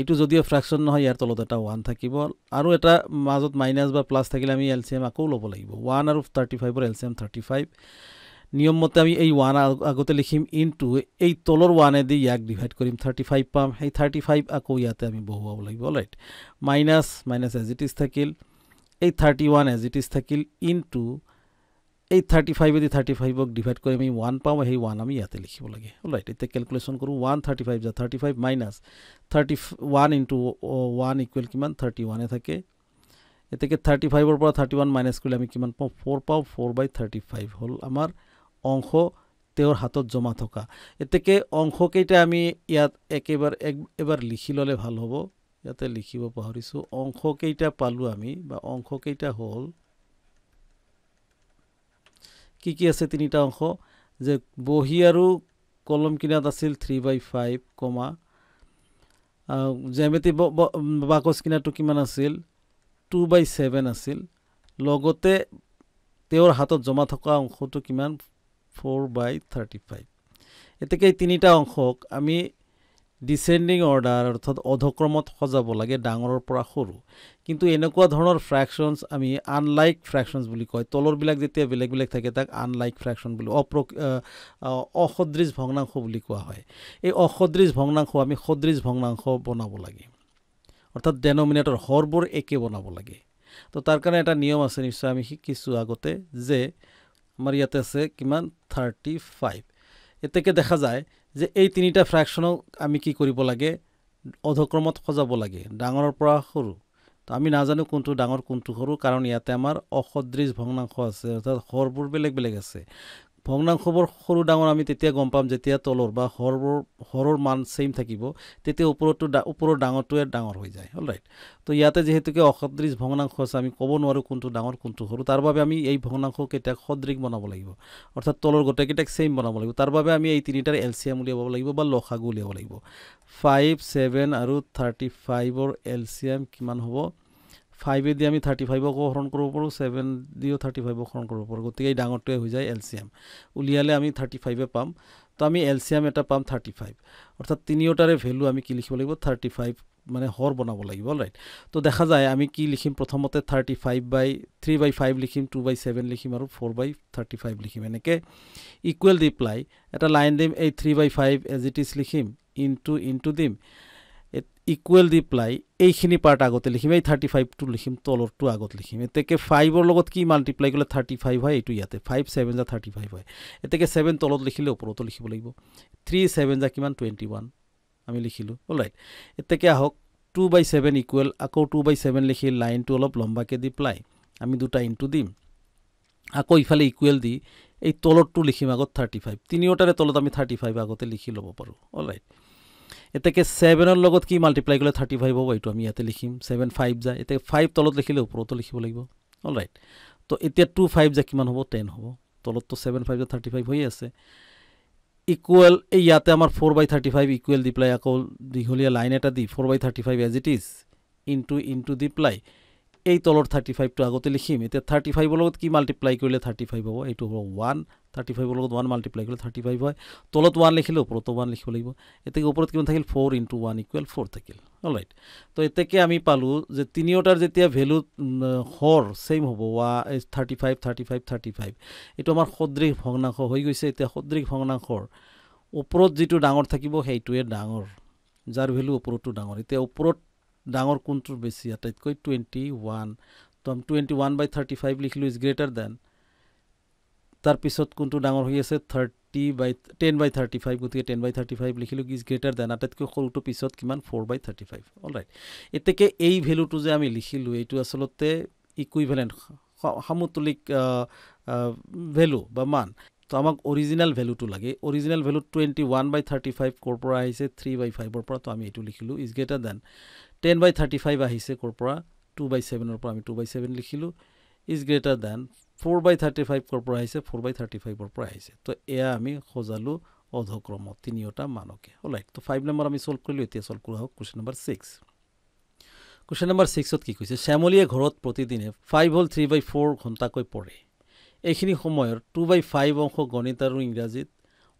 এইটো যদিও ফ্ৰেকশ্যন নহয় ইয়াৰ তলত এটা ওৱান থাকিব আৰু এটা মাজত মাইনাছ বা প্লাছ থাকিলে আমি এল চি এম আকৌ ল'ব লাগিব ওৱান আৰু থাৰ্টি ফাইভৰ L C M thirty five নিয়মমতে আমি এই ওৱান আগতে লিখিম ইনটো এই তলৰ ওৱানেদি ইয়াক ডিভাইড কৰিম থাৰ্টি ফাইভ পাম সেই থাৰ্টি ফাইভ আকৌ ইয়াতে আমি বহুৱাব লাগিব light minus minus as it is থাকিল এই thirty one as it is থাকিল ইনটো এই থাৰ্টি ফাইভ এদি থাৰ্টি ফাইভক ডিভাইড কৰি আমি ওৱান পাওঁ সেই ওৱান আমি ইয়াতে লিখিব লাগে ৰাইট এতিয়া কেলকুলেশ্যন কৰোঁ ওৱান থাৰ্টি ফাইভ যা thirty five minus thirty one into one equal কিমান থাৰ্টি ওৱানে থাকে এতিয়াকে থাৰ্টি ফাইভৰ পৰা থাৰ্টি ওৱান মাইনাছ কৰিলে আমি কিমান পাওঁ ফ'ৰ পাওঁ ফ'ৰ বাই থাৰ্টি ফাইভ হ'ল আমাৰ অংশ তেওঁৰ হাতত জমা থকা এতিয়াকে অংশকেইটা আমি ইয়াত একেবাৰে এক এবাৰ লিখি ল'লে ভাল হ'ব ইয়াতে লিখিব পাহৰিছোঁ অংশকেইটা পালোঁ আমি বা অংশকেইটা হ'ল কি কি আছে তিনিটা অংশ যে বহী আৰু কলম কিনাত আছিল three by five comma geometry box কিনাটো কিমান আছিল টু বাই ছেভেন আছিল লগতে তেওঁৰ হাতত জমা থকা অংশটো কিমান ফ'ৰ বাই থাৰ্টি ফাইভ এতেকে এই তিনিটা অংশক আমি ডিচেণ্ডিং অৰ্ডাৰ অৰ্থাৎ অধক্ৰমত সজাব লাগে ডাঙৰৰ পৰা সৰু কিন্তু এনেকুৱা ধৰণৰ ফ্ৰেকশ্যনছ আমি আনলাইক ফ্ৰেকশ্যনছ বুলি কয় তলৰবিলাক যেতিয়া বেলেগ বেলেগ থাকে তাক আনলাইক ফ্ৰেকশ্যন বুলি অপ্ৰ অসদৃশ ভগ্নাংশ বুলি কোৱা হয় এই অসদৃশ ভগ্নাংশ আমি সদৃশ ভগ্নাংশ বনাব লাগে অৰ্থাৎ ডেনমিনেটৰ হৰবোৰ একে বনাব লাগে তো তাৰ কাৰণে এটা নিয়ম আছে নিশ্চয় আমি শিকিছোঁ আগতে যে আমাৰ ইয়াতে আছে কিমান থাৰ্টি ফাইভ এতেকে দেখা যায় যে এই তিনিটা ফ্ৰেকশ্যনক আমি কি কৰিব লাগে অধক্ৰমত সজাব লাগে ডাঙৰৰ পৰা সৰু তো আমি নাজানো কোনটো ডাঙৰ কোনটো সৰু কাৰণ ইয়াতে আমাৰ অসদৃশ ভগ্নাংশ আছে অৰ্থাৎ সৰবোৰ বেলেগ বেলেগ আছে ভগ্নাংশবোৰ সৰু ডাঙৰ আমি তেতিয়া গম পাম যেতিয়া তলৰ বা হৰবোৰ হৰৰ মান চেইম থাকিব তেতিয়া ওপৰতো ওপৰৰ ডাঙৰটোৱে ডাঙৰ হৈ যায় হ'ল ৰাইট তো ইয়াতে যিহেতুকে অসদৃশ ভগ্নাংশ আছে আমি ক'ব নোৱাৰোঁ কোনটো ডাঙৰ কোনটো সৰু তাৰ বাবে আমি এই কেইটাক সদৃগ বনাব লাগিব অৰ্থাৎ তলৰ গোটেইকেইটাক ছেইম বনাব লাগিব তাৰ বাবে আমি এই তিনিটাৰ এল চি এম উলিয়াব লাগিব বা লখাগু উলিয়াব লাগিব ফাইভ ছেভেন আৰু থাৰ্টি ফাইভৰ এল চি এম কিমান হ'ব ফাইভে দি আমি থাৰ্টি ফাইভকো হৰণ কৰিব পাৰোঁ ছেভেন দিও থাৰ্টি ফাইভক হৰণ কৰিব পাৰোঁ গতিকে এই ডাঙৰটোৱে হৈ যায় এল চি এম উলিয়ালে আমি থাৰ্টি ফাইভে পাম তো আমি এল চি এম এটা পাম থাৰ্টি ফাইভ অৰ্থাৎ তিনিওটাৰে ভেলু আমি কি লিখিব লাগিব থাৰ্টি ফাইভ মানে হৰ বনাব লাগিব ৰাইট তো দেখা যায় আমি কি লিখিম প্ৰথমতে thirty five by three by five লিখিম টু বাই ছেভেন লিখিম আৰু ফ'ৰ বাই থাৰ্টি ফাইভ লিখিম এনেকৈ ইকুৱেল ডিপ্লাই এটা লাইন দিম এই three by five as it is লিখিম ইন টু ইন টু দিম ইকুৱেল দি পেলাই এইখিনি পাৰ্ট আগতে লিখিম এই থাৰ্টি ফাইভটো লিখিম তলৰটো আগত লিখিম এতেকে ফাইভৰ লগত কি মাল্টিপ্লাই কৰিলে থাৰ্টি ফাইভ হয় এইটো ইয়াতে ফাইভ ছেভেন যা থাৰ্টি ফাইভ হয় এতেকে ছেভেন তলত লিখিলে ওপৰতো লিখিব লাগিব থ্ৰী ছেভেন যা কিমান টুৱেণ্টি ওৱান আমি লিখিলোঁ অল ৰাইট এতেকে আহক টু বাই ছেভেন ইকুৱেল আকৌ টু বাই ছেভেন লিখি লাইনটো অলপ লম্বাকৈ দি পেলাই আমি দুটা ইনটো দিম আকৌ ইফালে ইকুৱেল দি এই তলতটো লিখিম আগত থাৰ্টি ফাইভ তিনিওটাৰে তলত আমি থাৰ্টি ফাইভ আগতে লিখি ল'ব পাৰোঁ অল ৰাইট এতিয়াকে ছেভেনৰ লগত কি মাল্টিপ্লাই কৰিলে থাৰ্টি ফাইভ হ'ব এইটো আমি ইয়াতে লিখিম ছেভেন ফাইভ যায় এতিয়া ফাইভ তলত লিখিলে ওপৰতো লিখিব লাগিব অল ৰাইট তো এতিয়া টু ফাইভ যায় কিমান হ'ব টেন হ'ব তলততো ছেভেন ফাইভ যায় থাৰ্টি ফাইভ হৈয়ে আছে ইকুৱেল এই ইয়াতে আমাৰ four by thirty five equal দি পেলাই আকৌ দীঘলীয়া লাইন এটা দি four by thirty five as it is into into দি পেলাই এই তলৰ থাৰ্টি ফাইভটো আগতে লিখিম এতিয়া থাৰ্টি ফাইভৰ লগত কি মাল্টিপ্লাই কৰিলে থাৰ্টি ফাইভ হ'ব এইটো হ'ব ওৱান থাৰ্টি ফাইভৰ লগত ওৱান মাল্টিপ্লাই কৰিলে থাৰ্টি ফাইভ হয় তলত ওৱান লিখিলে ওপৰতো ওৱান লিখিব লাগিব এতিয়া ওপৰত কিমান থাকিল four into one equal four থাকিল অল ৰাইট তো এতিয়াকে আমি পালোঁ যে তিনিওটাৰ যেতিয়া ভেলু হৰ ছেইম হ'ব ৱা thirty five thirty five thirty five এইটো আমাৰ সদৃশ ভগ্নাংশ হৈ গৈছে এতিয়া সদৃশ ভগ্নাংশৰ ওপৰত যিটো ডাঙৰ থাকিব সেইটোৱে ডাঙৰ যাৰ ভেলু ওপৰতো ডাঙৰ এতিয়া ওপৰত ডাঙৰ কোনটোৰ বেছি আটাইতকৈ টুৱেণ্টি ওৱান তো আমি twenty one by thirty five লিখিলোঁ ইজ গ্ৰেটাৰ দেন তাৰপিছত কোনটো ডাঙৰ হৈ আছে thirty by ten by thirty five গতিকে টেন বাই থাৰ্টি ফাইভ লিখিলোঁ ইজ গ্ৰেটাৰ দেন আটাইতকৈ সৰুটো পিছত কিমান four by thirty five all right এতিয়া এই ভেলুটো যে আমি লিখিলোঁ এইটো আচলতে ইকুইভেলেণ্ট সমতুলিক ভেলু বা মান তো আমাক অৰিজিনেল ভেলুটো লাগে original value twenty one by thirty five ক'ৰ পৰা আহিছে থ্ৰী বাই ফাইভৰ পৰা তো আমি এইটো লিখিলোঁ is greater than ten by thirty five আহিছে ক'ৰ পৰা টু বাই ছেভেনৰ পৰা আমি টু বাই ছেভেন লিখিলোঁ is greater than four by thirty five ক'ৰ পৰা আহিছে ফ'ৰ বাই থাৰ্টি ফাইভৰ পৰা আহিছে তো এয়া আমি সজালোঁ অধক্ৰমত তিনিওটা মানকে ওলাই তো ফাইভ নম্বৰ আমি চল্ভ কৰিলোঁ এতিয়া চল্ভ কৰা হওক question number six question number ছিক্সত কি কৈছে শ্যামলীয়ে ঘৰত প্ৰতিদিনে ফাইভ হ'ল থ্ৰী বাই ফ'ৰ ঘণ্টাকৈ পৰে এইখিনি সময়ৰ টু বাই ফাইভ অংশ গণিত আৰু ইংৰাজীত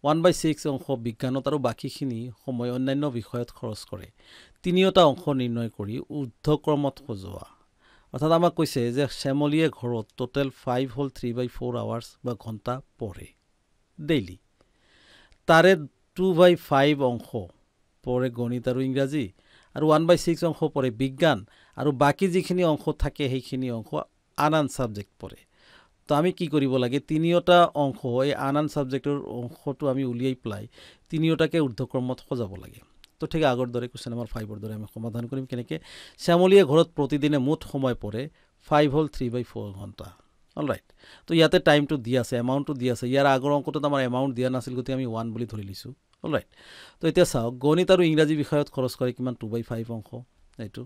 ওৱান বাই ছিক্স অংশ বিজ্ঞানত আৰু বাকীখিনি সময় অন্যান্য বিষয়ত খৰচ কৰে তিনিওটা অংশ নিৰ্ণয় কৰি ঊৰ্ধক্ৰমত সজোৱা অৰ্থাৎ আমাক কৈছে যে শ্যামলীয়ে ঘৰত টোটেল ফাইভ হ'ল থ্ৰী বাই ফ'ৰ আৱাৰ্ছ বা ঘণ্টা পঢ়ে ডেইলি তাৰে টু বাই ফাইভ অংশ পৰে গণিত আৰু ইংৰাজী আৰু ওৱান বাই ছিক্স অংশ পৰে বিজ্ঞান আৰু বাকী যিখিনি অংশ থাকে সেইখিনি অংশ আন আন ছাবজেক্ট পৰে তো আমি কি কৰিব লাগে তিনিওটা অংশ এই আন আন ছাবজেক্টৰ অংশটো আমি উলিয়াই পেলাই তিনিওটাকে ঊৰ্ধ্বকৰ্মত সজাব লাগে তো ঠিক আগৰ দৰে কুৱেশ্যন নম্বৰ ফাইভৰ দৰে আমি সমাধান কৰিম কেনেকৈ শ্যামলীয়ে ঘৰত প্ৰতিদিনে মুঠ সময় পৰে ফাইভ হ'ল থ্ৰী বাই ফ'ৰ ঘণ্টা অল ৰাইট তো ইয়াতে টাইমটো দি আছে এমাউণ্টটো দি আছে ইয়াৰ আগৰ অংকটোত আমাৰ এমাউণ্ট দিয়া নাছিল গতিকে আমি ওৱান বুলি ধৰি লৈছোঁ অল ৰাইট তো এতিয়া চাওক গণিত আৰু ইংৰাজী বিষয়ত খৰচ কৰে কিমান টু বাই ফাইভ অংশ এইটো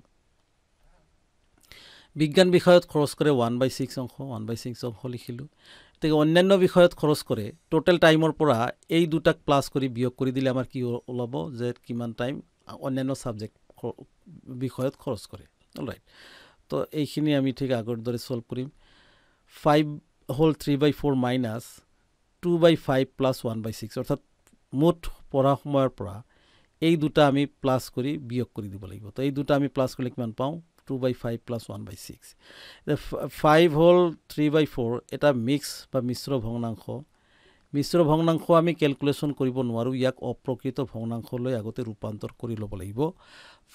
বিজ্ঞান বিষয়ত খৰচ কৰে ওৱান বাই ছিক্স অংশ ওৱান বাই ছিক্স অংশ লিখিলোঁ গতিকে অন্যান্য বিষয়ত খৰচ কৰে ট'টেল টাইমৰ পৰা এই দুটাক প্লাছ কৰি বিয়োগ কৰি দিলে আমাৰ কি ওলাব যে কিমান টাইম অন্যান্য ছাবজেক্ট বিষয়ত খৰচ কৰে ৰাইট তো এইখিনি আমি ঠিক আগৰ দৰে চল্ভ কৰিম ফাইভ হ'ল three by four minus two by five plus one by six অৰ্থাৎ মুঠ পঢ়া সময়ৰ পৰা এই দুটা আমি প্লাছ কৰি বিয়োগ কৰি দিব লাগিব তো এই দুটা আমি প্লাছ কৰিলে কিমান পাওঁ two by five plus one by six five হ'ল থ্ৰী বাই ফ'ৰ এটা মিক্স বা মিশ্ৰ ভগ্নাংশ মিশ্ৰ ভগ্নাংশ আমি কেলকুলেশ্যন কৰিব নোৱাৰোঁ ইয়াক অপ্ৰকৃত ভগ্নাংশলৈ আগতে ৰূপান্তৰ কৰি ল'ব লাগিব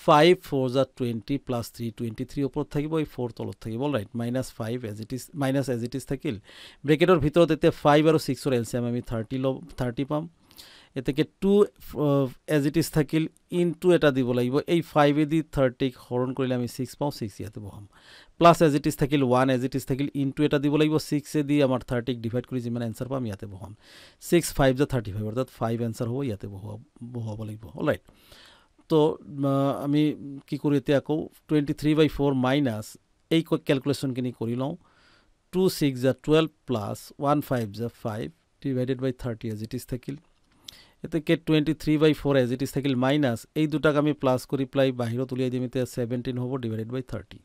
ফাইভ ফ'ৰ জাৰ twenty plus three twenty three ওপৰত থাকিব এই ফ'ৰ তলত থাকিব right minus five as it is minus as it is থাকিল ব্ৰেকেটৰ ভিতৰত এতিয়া ফাইভ আৰু ছিক্সৰ এল চি এম আমি থাৰ্টি ল'ম থাৰ্টি পাম এতেকে টু এজ ইট ইজ থাকিল ইন টু এটা দিব লাগিব এই ফাইভ এদি থাৰ্টিক হৰণ কৰিলে আমি ছিক্স পাওঁ ছিক্স ইয়াতে বহাম প্লাছ এজ ইট ইজ থাকিল ওৱান এজ ইট ইজ থাকিল ইন টু এটা দিব লাগিব ছিক্স এদি আমাৰ থাৰ্টিক ডিভাইড কৰি যিমান এনচাৰ পাম ইয়াতে বহাম ছিক্স ফাইভ যে থাৰ্টি ফাইভ অৰ্থাৎ ফাইভ এনচাৰ হ'ব ইয়াতে বহুৱাব বহুৱাব লাগিব অলৰাইট তো আমি কি কৰোঁ এতিয়া আকৌ twenty three by four minus এই কেলকুলেশ্যনখিনি কৰি লওঁ টু ছিক্স জা টুৱেল্ভ প্লাছ ওৱান ফাইভ জা five divided by thirty as it is থাকিল এতিয়া কে twenty three by four as it is থাকিল মাইনাছ এই দুটাক আমি প্লাছ কৰি পেলাই বাহিৰত উলিয়াই দিম এতিয়া ছেভেণ্টিন হ'ব ডিভাইডেড বাই থাৰ্টি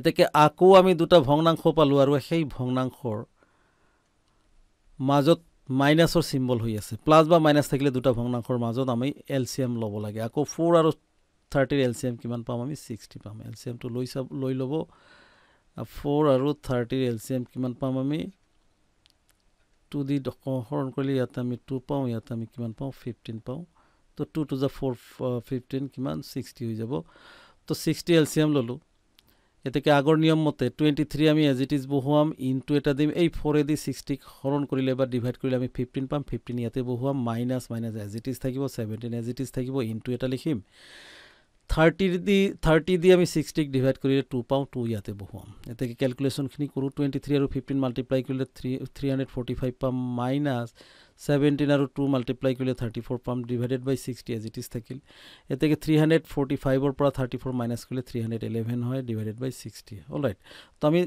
এতিয়া আকৌ আমি দুটা ভগ্নাংশ পালোঁ আৰু সেই ভগ্নাংশৰ মাজত মাইনাছৰ চিম্বল হৈ আছে প্লাছ বা মাইনাছ থাকিলে দুটা ভগ্নাংশৰ মাজত আমি এল চি এম ল'ব লাগে আকৌ ফ'ৰ আৰু থাৰ্টিৰ এল চি এম কিমান পাম আমি ছিক্সটি পাম এল চি এমটো লৈ চাব লৈ ল'ব ফ'ৰ আৰু থাৰ্টিৰ এল চি এম কিমান পাম আমি টু দি সৰণ কৰিলে ইয়াত আমি টু পাওঁ ইয়াত আমি কিমান পাওঁ ফিফটিন পাওঁ তো টু টু জা ফ'ৰ ফিফটিন কিমান ছিক্সটি হৈ যাব তো ছিক্সটি এল চি এম ল'লোঁ এতিয়া আগৰ নিয়ম মতে টুৱেণ্টি থ্ৰী আমি এজ ইট ইজ বহুৱাম ইনটু এটা দিম এই ফ'ৰেদি ছিক্সটিক হৰণ কৰিলে বা ডিভাইড কৰিলে আমি ফিফটিন পাম ফিফটিন ইয়াতে বহুৱাম minus minus as it is থাকিব ছেভেণ্টিন এজ ইট ইজ থাকিব ইনটু এটা লিখিম থাৰ্টি দি থাৰ্টি দি আমি ছিক্সটিক ডিভাইড কৰিলে টু পাওঁ টু ইয়াতে বহুৱাম এতিয়া কেলকুলেশ্যনখিনি কৰোঁ টুৱেণ্টি থ্ৰী আৰু ফিফটিন মাল্টিপ্লাই কৰিলে three three hundred forty five পাম মাইনাছ চেভেণ্টিন আৰু টু মাল্টিপ্লাই কৰিলে থাৰ্টি ফ'ৰ পাম divided by sixty as it is থাকিল এতিয়া থ্ৰী হাণ্ড্ৰেড ফৰ্টি ফাইভৰ পৰা থাৰ্টি ফ'ৰ মাইনাছ কৰিলে থ্ৰী হাণ্ড্ৰেড ইলেভেন হয় divided by sixty all right তো আমি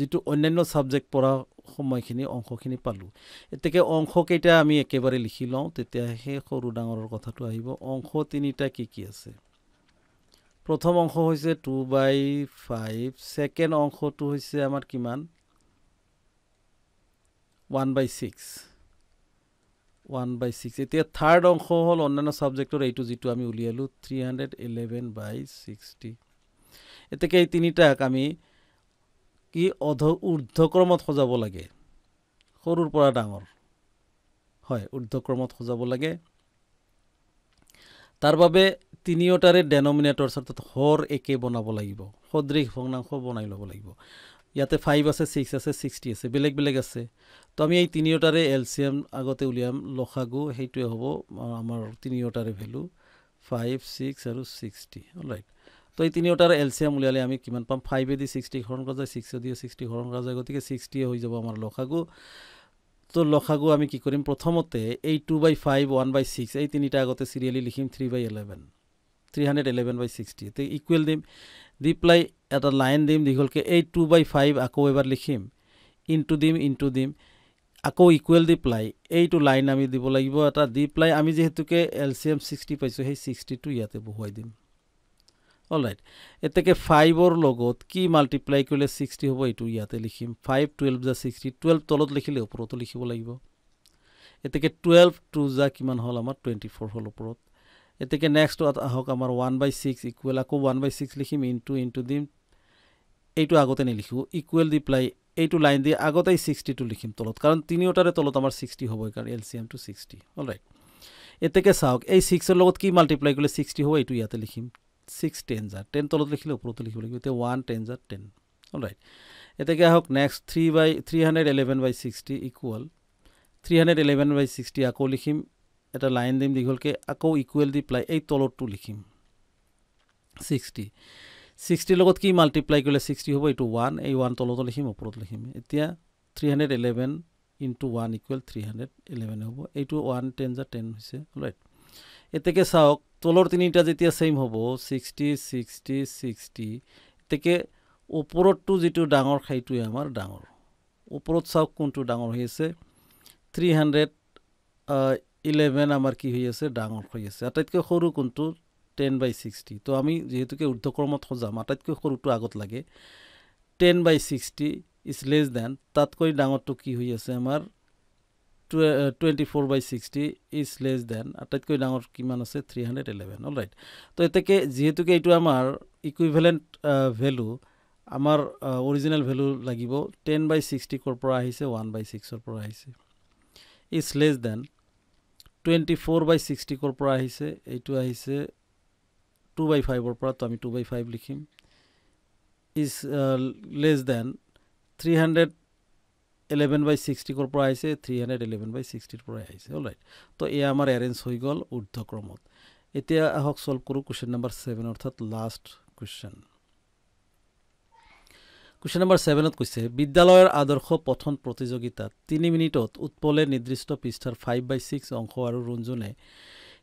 যিটো অন্যান্য ছাবজেক্ট পঢ়া সময়খিনি অংশখিনি পালোঁ এতিয়া অংশকেইটা আমি একেবাৰে লিখি লওঁ তেতিয়া সেই সৰু ডাঙৰৰ কথাটো আহিব অংশ তিনিটা কি কি আছে প্ৰথম অংশ হৈছে টু বাই ফাইভ ছেকেণ্ড অংশটো হৈছে আমাৰ কিমান one by six one by six এতিয়া থাৰ্ড অংশ হ'ল অন্যান্য ছাবজেক্টৰ এইটো যিটো আমি উলিয়ালোঁ three hundred eleven by sixty এতিয়া এই তিনিটাক আমি কি অধ ঊৰ্ধক্ৰমত সজাব লাগে সৰুৰ পৰা ডাঙৰ হয় ঊৰ্ধক্ৰমত সজাব লাগে তাৰ বাবে তিনিওটাৰে ডেনমিনেটৰ অৰ্থাৎ হৰ একে বনাব লাগিব সদৃশ ভগ্নাংশ বনাই ল'ব লাগিব ইয়াতে ফাইভ আছে ছিক্স আছে ছিক্সটি আছে বেলেগ বেলেগ আছে তো আমি এই তিনিওটাৰে এল চি এম আগতে উলিয়াম লখাগু সেইটোৱে হ'ব আমাৰ তিনিওটাৰে ভেলু ফাইভ ছিক্স আৰু ছিক্সটি ৰাইট তো এই তিনিওটাৰ এল চি এম উলিয়ালে আমি কিমান পাম ফাইভেদি ছিক্সটি হৰণ কৰা যায় ছিক্সেদি ছিক্সটি হৰণ কৰা যায় গতিকে ছিক্সটিয়ে হৈ যাব আমাৰ লখাগু তো লখাগু আমি কি কৰিম প্ৰথমতে এই two by five one by six এই তিনিটা আগতে চিৰিয়েলি লিখিম three by eleven three hundred eleven by sixty তে ইকুৱেল দিম দি পেলাই এটা লাইন দিম দীঘলকৈ এই টু বাই ফাইভ আকৌ এবাৰ লিখিম ইনটো দিম ইনটো দিম আকৌ ইকুৱেল দি পেলাই এইটো লাইন আমি দিব লাগিব এটা দি পেলাই আমি যিহেতুকে এল চি এম ছিক্সটি পাইছোঁ সেই ছিক্সটিটো ইয়াতে বহুৱাই দিম অল ৰাইট এতিয়াকে ফাইভৰ লগত কি মাল্টিপ্লাই কৰিলে ছিক্সটি হ'ব এইটো ইয়াতে লিখিম ফাইভ টুৱেল্ভ জা ছিক্সটি টুৱেল্ভ তলত লিখিলে ওপৰতো লিখিব লাগিব এতিয়াকে টুৱেল্ভ টু জা কিমান হ'ল আমাৰ টুৱেণ্টি ফ'ৰ হ'ল ওপৰত গতিকে নেক্সট আহক আমাৰ ওৱান বাই ছিক্স ইকুৱেল আকৌ ওৱান বাই ছিক্স লিখিম ইনটু ইনটু দিম এইটো আগতে নিলিখোঁ ইকুৱেল দি পেলাই এইটো লাইন দি আগতে ছিক্সটিটো লিখিম তলত কাৰণ তিনিওটাৰে তলত আমাৰ ছিক্সটি হ'বই কাৰণ এল চি এমটো ছিক্সটি অল ৰাইট এতেকে চাওক এই ছিক্সৰ লগত কি মাল্টিপ্লাই কৰিলে ছিক্সটি হ'ব এইটো ইয়াতে লিখিম ছিক্স টেন জাৰ টেন তলত লিখিলে ওপৰতো লিখিব লাগিব এতিয়া ওৱান টেন জাৰ টেন অল ৰাইট এতেকে আহক next three by three hundred eleven by sixty equal three hundred eleven by sixty আকৌ লিখিম এটা লাইন দিম দীঘলকৈ আকৌ ইকুৱেল দি প্লাই এই তলতটো লিখিম ছিক্সটি ছিক্সটিৰ লগত কি মাল্টিপ্লাই কৰিলে ছিক্সটি হ'ব এইটো ওৱান এই ওৱান তলতো লিখিম ওপৰত লিখিম এতিয়া three hundred eleven into one equal three hundred eleven হ'ব এইটো ওৱান টেন যা টেন হৈছে ৰাইট এতেকে চাওক তলৰ তিনিটা যেতিয়া ছেইম হ'ব ছিক্সটি ছিক্সটি ছিক্সটি এতেকে ওপৰতটো যিটো ডাঙৰ সেইটোৱে আমাৰ ডাঙৰ ওপৰত চাওক কোনটো ডাঙৰ হৈ আছে থ্ৰী হাণ্ড্ৰেড ইলেভেন আমাৰ কি হৈ আছে ডাঙৰ হৈ আছে আটাইতকৈ সৰু কোনটো টেন বাই ছিক্সটি ত' আমি যিহেতুকে ঊৰ্ধক্ৰমত সজাম আটাইতকৈ সৰুটো আগত লাগে ten by sixty is less than তাতকৈ ডাঙৰটো কি হৈ আছে আমাৰ twenty four by sixty is less than আটাইতকৈ ডাঙৰ কিমান আছে three hundred eleven all right তো এতেকে যিহেতুকে এইটো আমাৰ ইকুইভেলেণ্ট ভেলু আমাৰ অৰিজিনেল ভেলু লাগিব টেন বাই ছিক্সটি ক'ৰ পৰা আহিছে ওৱান বাই ছিক্সৰ পৰা আহিছে is less than twenty four by ছিক্সটিকৰ পৰা আহিছে এইটো আহিছে টু বাই ফাইভৰ পৰা তো আমি টু বাই ফাইভ লিখিম is less than three hundred eleven by ছিক্সটিকৰ পৰা আহিছে থ্ৰী হাণ্ড্ৰেড ইলেভেন বাই ছিক্সটিৰ পৰাই আহিছে অল ৰাইট তো এয়া আমাৰ এৰেঞ্জ হৈ গ'ল ঊৰ্ধক্ৰমত এতিয়া আহক ছল্ভ কৰোঁ কুৱেশ্যন নাম্বাৰ ছেভেন অৰ্থাৎ লাষ্ট কুৱেশ্যন কুৱেশ্যন নম্বৰ ছেভেনত কৈছে বিদ্যালয়ৰ আদৰ্শ পঠন প্ৰতিযোগিতাত তিনি মিনিটত উৎপলে নিৰ্দিষ্ট পৃষ্ঠাৰ ফাইভ বাই ছিক্স অংশ আৰু ৰঞ্জনে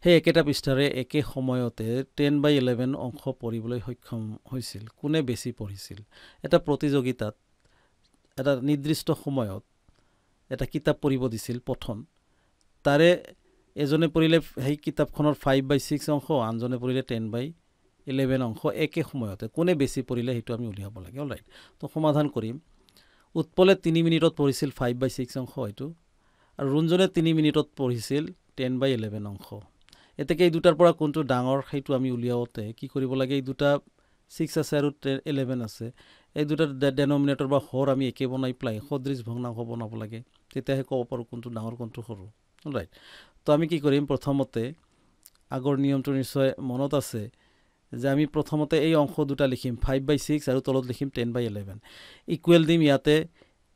সেই একেটা পৃষ্ঠাৰে একে সময়তে টেন বাই ইলেভেন অংশ পঢ়িবলৈ সক্ষম হৈছিল কোনে বেছি পঢ়িছিল এটা প্ৰতিযোগিতাত এটা নিৰ্দিষ্ট সময়ত এটা কিতাপ পঢ়িব দিছিল পঠন তাৰে এজনে পঢ়িলে সেই কিতাপখনৰ ফাইভ বাই ছিক্স অংশ আনজনে পঢ়িলে টেন বাই ইলেভেন অংশ একে সময়তে কোনে বেছি পৰিলে সেইটো আমি উলিয়াব লাগে ৰাইট তো সমাধান কৰিম উৎপলে তিনি মিনিটত পঢ়িছিল ফাইভ বাই ছিক্স অংশ এইটো আৰু ৰুণজনে তিনি মিনিটত পঢ়িছিল টেন বাই ইলেভেন অংশ এতেকে এই দুটাৰ পৰা কোনটো ডাঙৰ সেইটো আমি উলিয়াওঁতে কি কৰিব লাগে এই দুটা ছিক্স আছে আৰু টে ইলেভেন আছে এই দুটা ডেনমিনেটৰ বা হৰ আমি একে বনাই পেলাই সদৃশ ভগ্নাংশ বনাব লাগে তেতিয়াহে ক'ব পাৰোঁ কোনটো ডাঙৰ কোনটো সৰু ৰাইট তো আমি কি কৰিম প্ৰথমতে আগৰ নিয়মটো নিশ্চয় মনত আছে যে আমি প্ৰথমতে এই অংশ দুটা লিখিম ফাইভ বাই ছিক্স আৰু তলত লিখিম টেন বাই ইলেভেন ইকুৱেল দিম ইয়াতে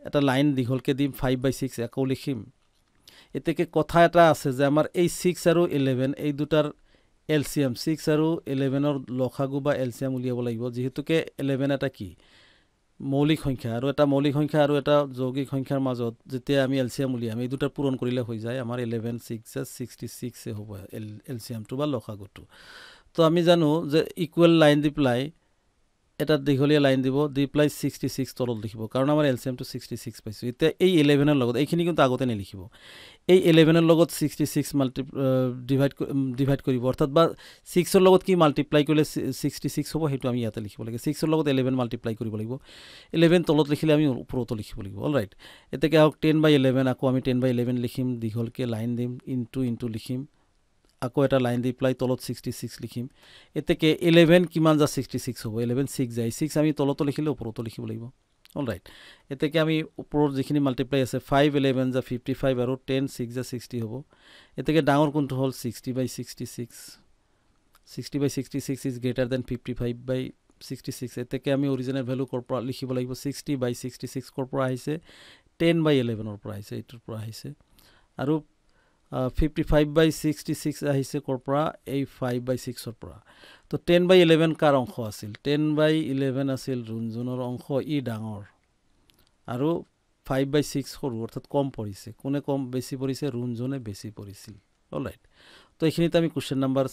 এটা লাইন দীঘলকৈ দিম ফাইভ বাই ছিক্স আকৌ লিখিম এতিয়াকে কথা এটা আছে যে আমাৰ এই ছিক্স আৰু ইলেভেন এই দুটাৰ এল চি এম ছিক্স আৰু ইলেভেনৰ লখাগু বা এল চি এম উলিয়াব লাগিব যিহেতুকে ইলেভেন এটা কি মৌলিক সংখ্যা আৰু এটা মৌলিক সংখ্যা আৰু এটা যৌগিক সংখ্যাৰ মাজত যেতিয়া আমি এল চি এম উলিয়াম এই দুটা পূৰণ কৰিলে হৈ যায় আমাৰ ইলেভেন ছিক্স ছিক্সটি ছিক্সে হ'ব এল এল চি এমটো বা লখাগুটো তো আমি জানো যে ইকুৱেল লাইন দি পেলাই এটা দীঘলীয়া লাইন দিব দি পেলাই ছিক্সটি ছিক্স তলত লিখিব কাৰণ আমাৰ এলচিয়ামটো ছিক্সটি ছিক্স পাইছোঁ এতিয়া এই ইলেভেনৰ লগত এইখিনি কিন্তু আগতে নিলিখিব এই ইলেভেনৰ লগত sixty six multi divide divide কৰিব অৰ্থাৎ বা ছিক্সৰ লগত কি মাল্টিপ্লাই কৰিলে ছিক্সটি ছিক্স হ'ব সেইটো আমি ইয়াতে লিখিব লাগে ছিক্সৰ লগত ইলেভেন মাল্টিপ্লাই কৰিব লাগিব ইলেভেন তলত লিখিলে আমি ওপৰতো লিখিব লাগিব অল ৰাইট এতিয়া হওক টেন বাই ইলেভেন আকৌ আমি টেন বাই ইলেভেন লিখিম দীঘলকৈ লাইন দিম ইনটু ইনটু লিখিম আকৌ এটা লাইন দি পেলাই তলত ছিক্সটি ছিক্স লিখিম এতেকে ইলেভেন কিমান যা ছিক্সটি ছিক্স হ'ব ইলেভেন ছিক্স যায় ছিক্স আমি তলতো লিখিলে ওপৰতো লিখিব লাগিব অল ৰাইট এতেকে আমি ওপৰৰ যিখিনি মাল্টিপ্লাই আছে ফাইভ ইলেভেন যা ফিফটি ফাইভ আৰু টেন ছিক্স যা ছিক্সটি হ'ব এতেকে ডাঙৰ কোনটো হ'ল sixty by sixty six sixty by sixty six is greater than fifty five by sixty six এতেকে আমি অৰিজিনেল ভেলু ক'ৰ পৰা লিখিব লাগিব ছিক্সটি বাই ছিক্সটি ছিক্স ক'ৰ পৰা আহিছে টেন বাই ইলেভেনৰ পৰা আহিছে এইটোৰ পৰা আহিছে আৰু fifty five by sixty six আহিছে ক'ৰ পৰা এই ফাইভ বাই ছিক্সৰ পৰা তো টেন বাই ইলেভেন কাৰ অংশ আছিল টেন বাই ইলেভেন আছিল ৰুণঝুনৰ অংশ ই ডাঙৰ আৰু ফাইভ বাই ছিক্স সৰু অৰ্থাৎ কম পৰিছে কোনে কম বেছি পৰিছে ৰুণঝুনে বেছি পৰিছিল অল ৰাইট তো এইখিনিতে আমি কুৱেশ্যন নম্বৰ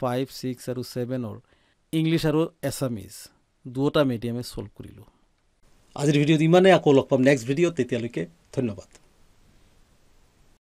ফাইভ ছিক্স আৰু ছেভেনৰ ইংলিছ আৰু এছামিজ দুয়োটা মিডিয়ামে ছল্ভ কৰিলোঁ আজিৰ ভিডিঅ'ত ইমানেই আকৌ লগ পাম নেক্সট ভিডিঅ'ত তেতিয়ালৈকে ধন্যবাদ